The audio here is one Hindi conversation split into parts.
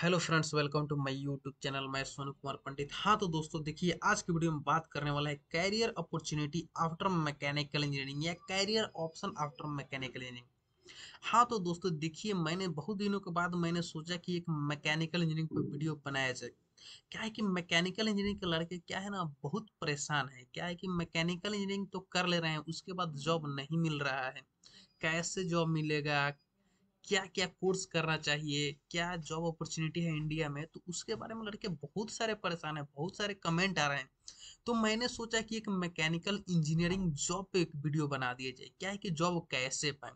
Hello friends welcome to my YouTube channel मैं सोनू कुमार पंडित हाँ तो दोस्तों देखिए आज की वीडियो में बात करने वाला है career opportunity after mechanical engineering या career option after mechanical engineering हाँ तो दोस्तों देखिए मैंने बहुत दिनों के बाद मैंने सोचा कि एक मैकेनिकल इंजीनियरिंग पर वीडियो बनाया जाए क्या है कि मैकेनिकल इंजीनियरिंग के लड़के क्या है ना बहुत परेशान है क्या है कि मैकेनिकल इंजीनियरिंग तो कर ले रहे हैं उसके बाद जॉब नहीं मिल रहा है कैसे जॉब मिलेगा क्या क्या कोर्स करना चाहिए क्या जॉब अपॉर्चुनिटी है इंडिया में तो उसके बारे में लड़के बहुत सारे परेशान हैं बहुत सारे कमेंट आ रहे हैं तो मैंने सोचा कि एक मैकेनिकल इंजीनियरिंग जॉब पे एक वीडियो बना दिया जाए क्या है कि जॉब कैसे पाएं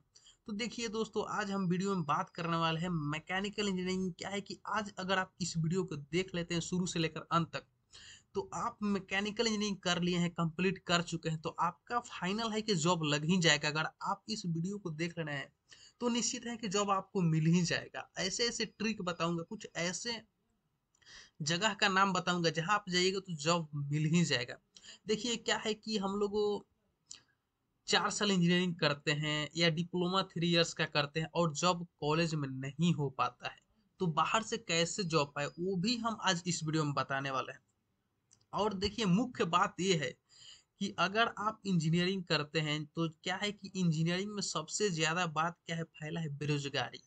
तो देखिए दोस्तों आज हम वीडियो में बात करने वाले हैं मैकेनिकल इंजीनियरिंग क्या है कि आज अगर आप इस वीडियो को देख लेते हैं शुरू से लेकर अंत तक तो आप मैकेनिकल इंजीनियरिंग कर लिए हैं कंप्लीट कर चुके हैं तो आपका फाइनल है कि जॉब लग ही जाएगा अगर आप इस वीडियो को देख रहे हैं तो निश्चित है कि जॉब आपको मिल ही जाएगा ऐसे ऐसे ट्रिक बताऊंगा कुछ ऐसे जगह का नाम बताऊंगा जहां आप जाइएगा तो जॉब मिल ही जाएगा देखिए क्या है कि हम लोगों चार साल इंजीनियरिंग करते हैं या डिप्लोमा थ्री इयर्स का करते हैं और जॉब कॉलेज में नहीं हो पाता है तो बाहर से कैसे जॉब पाए वो भी हम आज इस वीडियो में बताने वाले हैं और देखिए मुख्य बात ये है कि अगर आप इंजीनियरिंग करते हैं तो क्या है कि इंजीनियरिंग में सबसे ज्यादा बात क्या है फैला है बेरोजगारी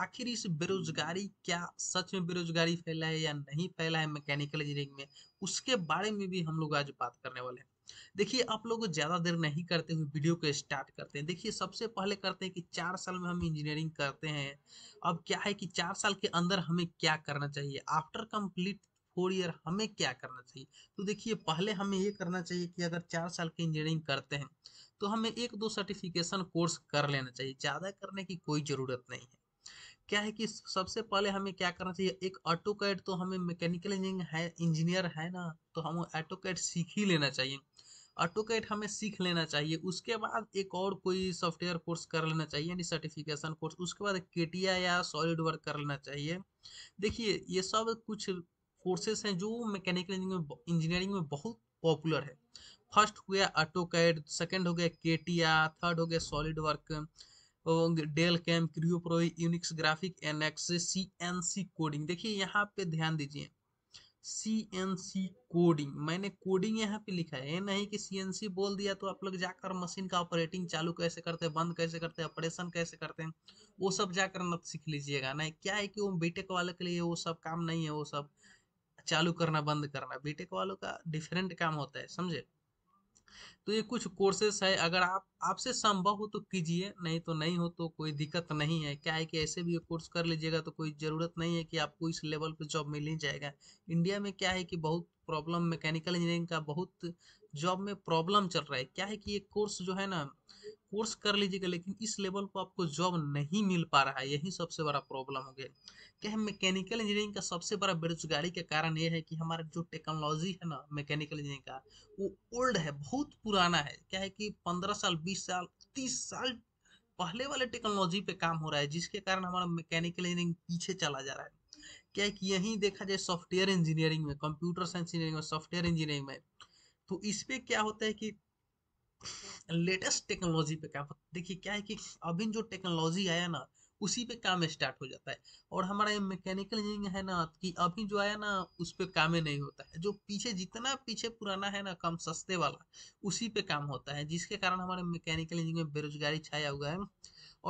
आखिर इस बेरोजगारी हम्म। क्या सच में बेरोजगारी फैला है या नहीं फैला है मैकेनिकल इंजीनियरिंग में उसके बारे में भी हम लोग आज बात करने वाले हैं देखिए आप लोग ज़्यादा देर नहीं करते हुए वीडियो को स्टार्ट करते हैं देखिए सबसे पहले करते हैं कि चार साल में हम इंजीनियरिंग करते हैं अब क्या है कि चार साल के अंदर हमें क्या करना चाहिए आफ्टर कंप्लीट फोर ईयर हमें क्या करना चाहिए तो देखिए पहले हमें ये करना चाहिए कि अगर चार साल की इंजीनियरिंग करते हैं तो हमें एक दो सर्टिफिकेशन कोर्स कर लेना चाहिए ज़्यादा करने की कोई ज़रूरत नहीं है क्या है कि सबसे पहले हमें क्या करना चाहिए एक ऑटो कैड तो हमें मैकेनिकल इंजीनियर है इंजीनियर है ना तो हम ऑटो कैड सीख ही लेना चाहिए ऑटो कैड हमें सीख लेना चाहिए उसके बाद एक और कोई सॉफ्टवेयर कोर्स कर लेना चाहिए यानी सर्टिफिकेशन कोर्स उसके बाद के या सॉलिड वर्क कर लेना चाहिए देखिए ये सब कुछ कोर्सेस हैं जो मैकेनिकल इंजीनियरिंग में बहुत पॉपुलर है फर्स्ट हो गया ऑटो कैड सेकेंड हो गया के थर्ड हो गया solid work Delcam Creo pro Unigraphics N X C N C coding देखिए यहाँ पे ध्यान दीजिए सी एन सी कोडिंग मैंने कोडिंग यहाँ पे लिखा है ये नहीं कि सी एन सी बोल दिया तो आप लोग जाकर मशीन का ऑपरेटिंग चालू कैसे करते हैं बंद कैसे करते हैं ऑपरेशन कैसे करते हैं वो सब जाकर मत सीख लीजिएगा नहीं क्या है कि वो बीटेक वाले के लिए वो सब काम नहीं है वो सब चालू करना बंद करना बीटेक वालों का डिफरेंट काम होता है समझे तो ये कुछ कोर्सेस है अगर आप आपसे संभव हो तो कीजिए नहीं तो नहीं हो तो कोई दिक्कत नहीं है क्या है कि ऐसे भी ये कोर्स कर लीजिएगा तो कोई ज़रूरत नहीं है कि आपको इस लेवल पर जॉब मिल ही जाएगा इंडिया में क्या है कि बहुत प्रॉब्लम मैकेनिकल इंजीनियरिंग का बहुत जॉब में प्रॉब्लम चल रहा है क्या है कि ये कोर्स जो है ना कोर्स कर लीजिएगा लेकिन इस लेवल पर आपको जॉब नहीं मिल पा रहा है यही सबसे बड़ा प्रॉब्लम हो गया क्या है मैकेनिकल इंजीनियरिंग का सबसे बड़ा बेरोजगारी का कारण यह है कि हमारा जो टेक्नोलॉजी है ना मैकेनिकल इंजीनियरिंग का वो ओल्ड है बहुत पुराना है क्या है कि पंद्रह साल बीस साल तीस साल पहले वाले टेक्नोलॉजी पे काम हो रहा है जिसके कारण हमारा मैकेनिकल इंजीनियरिंग पीछे चला जा रहा है क्या है कि यही देखा जाए सॉफ्टवेयर इंजीनियरिंग में कंप्यूटर साइंस इंजीनियरिंग में सॉफ्टवेयर इंजीनियरिंग में तो इस पर क्या होता है कि लेटेस्ट टेक्नोलॉजी पे काम देखिए क्या है कि अभी जो टेक्नोलॉजी आया ना उसी पे काम स्टार्ट हो जाता है और हमारा ये मैकेनिकल इंजीनियरिंग है ना कि अभी जो आया ना उस पर काम नहीं होता है जो पीछे जितना पीछे पुराना है ना कम सस्ते वाला उसी पे काम होता है जिसके कारण हमारे मैकेनिकल इंजीनियरिंग में बेरोजगारी छाया हुआ है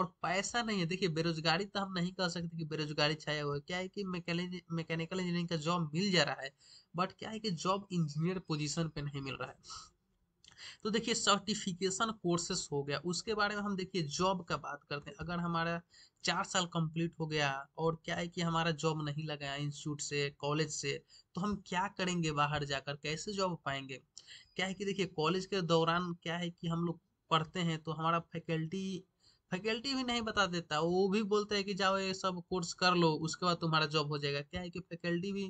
और पैसा नहीं है देखिए बेरोजगारी तो हम नहीं कह सकते कि बेरोजगारी छाया हुआ है क्या है कि मैकेनिकल इंजीनियरिंग का जॉब मिल जा रहा है बट क्या है कि जॉब इंजीनियर पोजीशन पे नहीं मिल रहा है तो देखिए सर्टिफिकेशन कोर्सेस हो गया उसके बारे में हम देखिए जॉब का बात करते हैं अगर हमारा चार साल कंप्लीट हो गया और क्या है कि हमारा जॉब नहीं लगाया इंस्टीट्यूट से कॉलेज से तो हम क्या करेंगे बाहर जाकर कैसे जॉब पाएंगे क्या है कि देखिए कॉलेज के दौरान क्या है कि हम लोग पढ़ते हैं तो हमारा फैकल्टी फैकल्टी भी नहीं बता देता वो भी बोलते है कि जाओ ये सब कोर्स कर लो उसके बाद तुम्हारा जॉब हो जाएगा क्या है कि फैकल्टी भी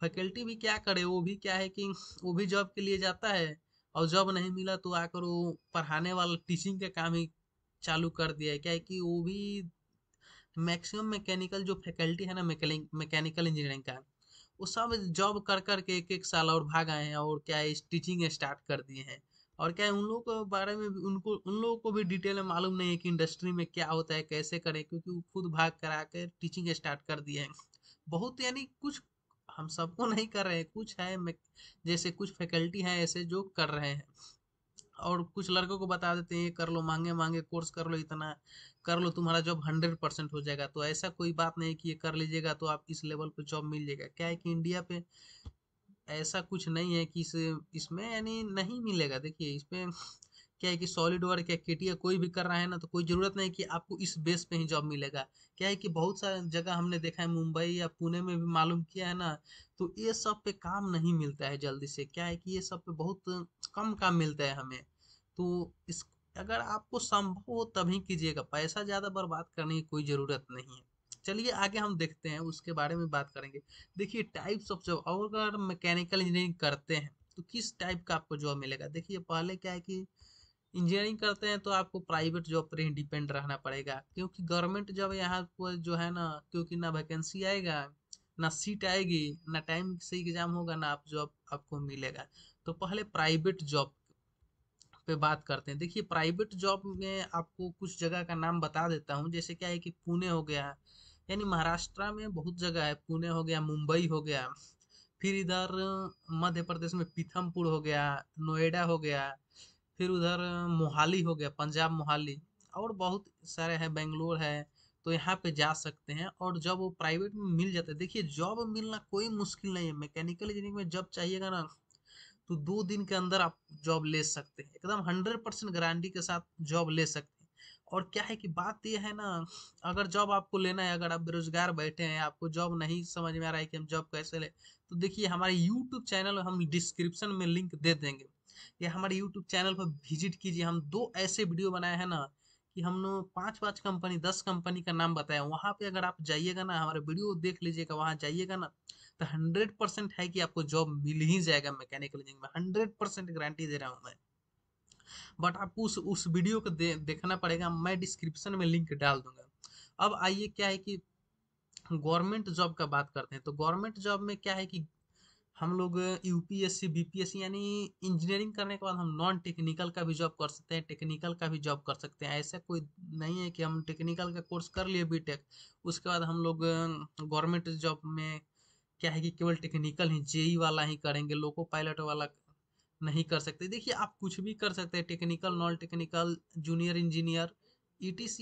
फैकल्टी भी क्या करे वो भी क्या है कि वो भी जॉब के लिए जाता है और जॉब नहीं मिला तो आकर वो पढ़ाने वाला टीचिंग का काम ही चालू कर दिया है क्या है कि वो भी मैक्सिमम मैकेनिकल जो फैकल्टी है ना मैकेनिकल इंजीनियरिंग का वो सब जॉब कर कर के एक एक साल और भाग आए हैं और क्या है टीचिंग स्टार्ट कर दिए हैं और क्या है उन लोगों के बारे में भी उनको उन लोगों को भी डिटेल में मालूम नहीं है कि इंडस्ट्री में क्या होता है कैसे करें क्योंकि वो खुद भाग करा कर टीचिंग स्टार्ट कर दिए हैं बहुत यानी कुछ हम सबको नहीं कर रहे हैं कुछ है जैसे कुछ फैकल्टी हैं ऐसे जो कर रहे हैं और कुछ लड़कों को बता देते हैं ये कर लो मांगे मांगे कोर्स कर लो इतना कर लो तुम्हारा जॉब हंड्रेड परसेंट हो जाएगा तो ऐसा कोई बात नहीं कि ये कर लीजिएगा तो आप इस लेवल पर जॉब मिल जाएगा क्या है कि इंडिया पे ऐसा कुछ नहीं है कि इस इसमें यानी नहीं मिलेगा देखिए इसमें क्या है कि सॉलिड वर्क या के कोई भी कर रहा है ना तो कोई ज़रूरत नहीं कि आपको इस बेस पे ही जॉब मिलेगा क्या है कि बहुत सारे जगह हमने देखा है मुंबई या पुणे में भी मालूम किया है ना तो ये सब पे काम नहीं मिलता है जल्दी से क्या है कि ये सब पे बहुत कम काम मिलता है हमें तो इस अगर आपको संभव हो तभी कीजिएगा पैसा ज़्यादा बर्बाद करने की कोई ज़रूरत नहीं है चलिए आगे हम देखते हैं उसके बारे में बात करेंगे देखिए टाइप्स ऑफ जॉब और अगर मैकेनिकल इंजीनियरिंग करते हैं तो किस टाइप का आपको जॉब मिलेगा देखिए पहले क्या है कि इंजीनियरिंग करते हैं तो आपको प्राइवेट जॉब पर ही डिपेंड रहना पड़ेगा क्योंकि गवर्नमेंट जॉब यहाँ पर जो है ना क्योंकि ना वैकेंसी आएगा ना सीट आएगी ना टाइम से एग्ज़ाम होगा ना आप जॉब आपको मिलेगा तो पहले प्राइवेट जॉब पे बात करते हैं देखिए प्राइवेट जॉब में आपको कुछ जगह का नाम बता देता हूँ जैसे क्या है कि पुणे हो गया यानी महाराष्ट्र में बहुत जगह है पुणे हो गया मुंबई हो गया फिर इधर मध्य प्रदेश में पीथमपुर हो गया नोएडा हो गया फिर उधर मोहाली हो गया पंजाब मोहाली और बहुत सारे हैं बेंगलोर है तो यहाँ पे जा सकते हैं और जब वो प्राइवेट में मिल जाता है देखिए जॉब मिलना कोई मुश्किल नहीं है मैकेनिकल इंजीनियरिंग में जॉब चाहिएगा ना तो दो दिन के अंदर आप जॉब ले सकते हैं एकदम हंड्रेड परसेंट गारंटी के साथ जॉब ले सकते हैं और क्या है कि बात यह है ना अगर जॉब आपको लेना है अगर आप बेरोजगार बैठे हैं आपको जॉब नहीं समझ में आ रहा है कि हम जॉब कैसे ले तो देखिए हमारे यूट्यूब चैनल हम डिस्क्रिप्शन में लिंक दे देंगे या हमारे यूट्यूब चैनल पर विजिट कीजिए हम दो ऐसे वीडियो बनाए हैं ना कि हमने पांच पांच कंपनी दस कंपनी का नाम बताया वहाँ पे अगर आप जाइएगा ना हमारे वीडियो देख लीजिएगा वहाँ जाइएगा ना तो हंड्रेड परसेंट है कि आपको जॉब मिल ही जाएगा मैकेनिकल इंजीनियरिंग में हंड्रेड परसेंट गारंटी दे रहा हूँ मैं बट आपको उस उस वीडियो को दे, देखना पड़ेगा मैं डिस्क्रिप्शन में लिंक डाल दूंगा अब आइए क्या है कि गवर्नमेंट जॉब का बात करते हैं तो गवर्नमेंट जॉब में क्या है कि हम लोग यूपीएससी बीपीएससी यानी इंजीनियरिंग करने के बाद हम नॉन टेक्निकल का भी जॉब कर सकते हैं टेक्निकल का भी जॉब कर सकते हैं ऐसा कोई नहीं है कि हम टेक्निकल का कोर्स कर लिए बीटेक उसके बाद हम लोग गवर्नमेंट जॉब में क्या है कि केवल टेक्निकल ही जेई e वाला ही करेंगे लोको पायलट वाला नहीं कर सकते देखिए आप कुछ भी कर सकते हैं technical non technical junior engineer S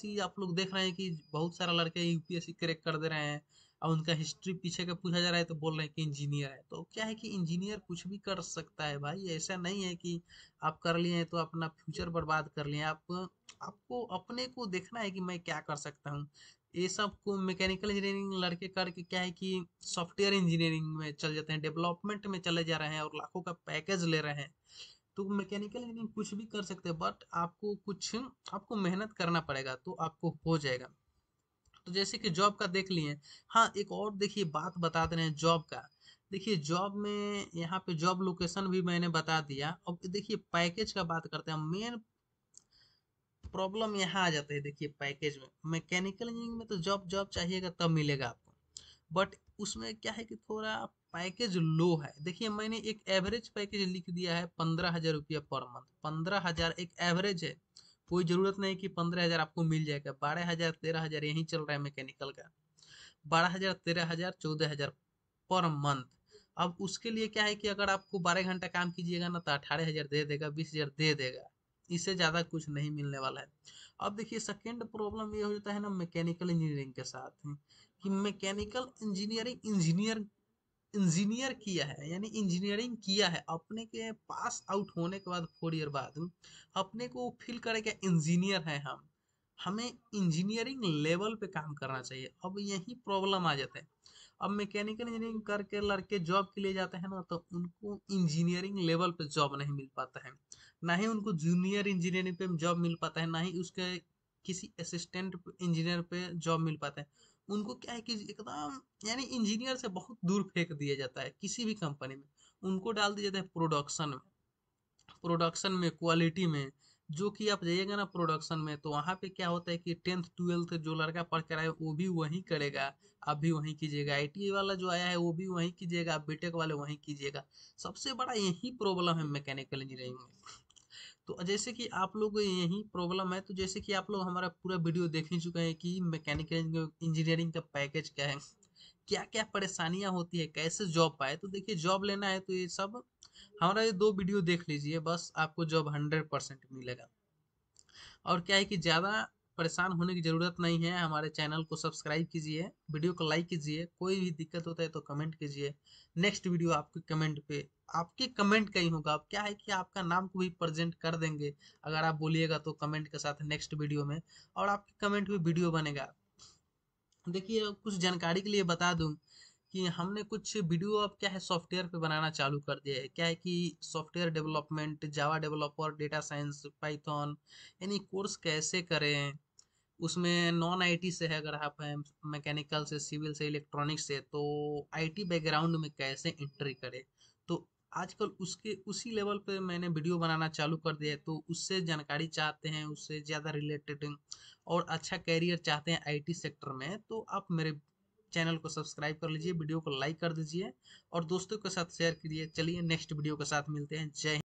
C आप लोग देख रहे हैं कि बहुत सारा लड़के यू सी क्रैक कर दे रहे हैं अब उनका हिस्ट्री पीछे का पूछा जा रहा है तो बोल रहे हैं कि इंजीनियर है तो क्या है कि इंजीनियर कुछ भी कर सकता है भाई ऐसा नहीं है कि आप कर लिए हैं तो अपना फ्यूचर बर्बाद कर लिए आप आपको अपने को देखना है कि मैं क्या कर सकता हूँ ये सब को मैकेनिकल इंजीनियरिंग लड़के करके क्या है कि सॉफ्टवेयर इंजीनियरिंग में चल जाते हैं डेवलपमेंट में चले जा रहे हैं और लाखों का पैकेज ले रहे हैं तो मैकेनिकल इंजीनियरिंग कुछ भी कर सकते हैं बट आपको कुछ आपको मेहनत करना पड़ेगा तो आपको हो जाएगा तो जैसे कि जॉब का देख लिए हाँ एक और देखिए बात बता दे रहे हैं जॉब का देखिए जॉब में यहाँ पे जॉब लोकेशन भी मैंने बता दिया अब देखिए पैकेज का बात करते हैं मेन प्रॉब्लम यहाँ आ जाता है देखिए पैकेज में मैकेनिकल इंजीनियरिंग में तो जॉब जॉब चाहिएगा तब मिलेगा आपको बट उसमें क्या है कि थोड़ा पैकेज लो है देखिए मैंने एक एवरेज पैकेज लिख दिया है पंद्रह हजार रुपया पर मंथ पंद्रह हजार एक एवरेज है कोई ज़रूरत नहीं कि पंद्रह हज़ार आपको मिल जाएगा बारह हज़ार तेरह हज़ार यही चल रहा है मैकेनिकल का बारह हज़ार तेरह हज़ार चौदह हज़ार पर मंथ अब उसके लिए क्या है कि अगर आपको बारह घंटा काम कीजिएगा ना तो अठारह हज़ार दे देगा बीस हज़ार दे देगा इससे ज़्यादा कुछ नहीं मिलने वाला है अब देखिए सेकेंड प्रॉब्लम ये हो जाता है ना मैकेनिकल इंजीनियरिंग के साथ कि मैकेनिकल इंजीनियरिंग इंजीनियर इंजीनियर किया है यानी इंजीनियरिंग किया है अपने के पास आउट होने के बाद फोर ईयर बाद अपने को फील करे क्या इंजीनियर हैं हम हमें इंजीनियरिंग लेवल पे काम करना चाहिए अब यही प्रॉब्लम आ जाता है अब मैकेनिकल इंजीनियरिंग करके लड़के जॉब के लिए जाते हैं ना तो उनको इंजीनियरिंग लेवल पे जॉब नहीं मिल पाता है ना ही उनको जूनियर इंजीनियरिंग पे जॉब मिल पाता है ना ही उसके किसी असिस्टेंट इंजीनियर पे जॉब मिल पाता है उनको क्या है कि एकदम यानी इंजीनियर से बहुत दूर फेंक दिया जाता है किसी भी कंपनी में उनको डाल दिया जाता है प्रोडक्शन में प्रोडक्शन में क्वालिटी में जो कि आप जाइएगा ना प्रोडक्शन में तो वहाँ पे क्या होता है कि टेंथ ट्वेल्थ जो लड़का पढ़ कर आए वो भी वहीं करेगा आप भी वहीं कीजिएगा आई e वाला जो आया है वो भी वहीं कीजिएगा आप बीटेक वाले वहीं कीजिएगा सबसे बड़ा यही प्रॉब्लम है मैकेनिकल इंजीनियरिंग में तो जैसे कि आप लोग यही प्रॉब्लम है तो जैसे कि आप लोग हमारा पूरा वीडियो देख ही चुके हैं कि मैकेनिकल इंजीनियरिंग का पैकेज क्या है क्या क्या परेशानियां होती है कैसे जॉब पाए तो देखिए जॉब लेना है तो ये सब हमारा ये दो वीडियो देख लीजिए बस आपको जॉब हंड्रेड परसेंट मिलेगा और क्या है कि ज़्यादा परेशान होने की ज़रूरत नहीं है हमारे चैनल को सब्सक्राइब कीजिए वीडियो को लाइक कीजिए कोई भी दिक्कत होता है तो कमेंट कीजिए नेक्स्ट वीडियो आपके कमेंट पे आपके कमेंट का ही होगा अब क्या है कि आपका नाम को भी प्रेजेंट कर देंगे अगर आप बोलिएगा तो कमेंट के साथ नेक्स्ट वीडियो में और आपके कमेंट भी वीडियो बनेगा देखिए कुछ जानकारी के लिए बता दूँ कि हमने कुछ वीडियो अब क्या है सॉफ्टवेयर पे बनाना चालू कर दिया है क्या है कि software development Java developer data science Python यानी कोर्स कैसे करें उसमें नॉन आईटी से है अगर आप हैं मैकेनिकल से सिविल से इलेक्ट्रॉनिक्स से तो आईटी बैकग्राउंड में कैसे एंट्री करें तो आजकल उसके उसी लेवल पे मैंने वीडियो बनाना चालू कर दिया है तो उससे जानकारी चाहते हैं उससे ज़्यादा रिलेटेड और अच्छा कैरियर चाहते हैं आईटी सेक्टर में तो आप मेरे चैनल को सब्सक्राइब कर लीजिए वीडियो को लाइक कर दीजिए और दोस्तों के साथ शेयर कीजिए चलिए नेक्स्ट वीडियो के साथ मिलते हैं जय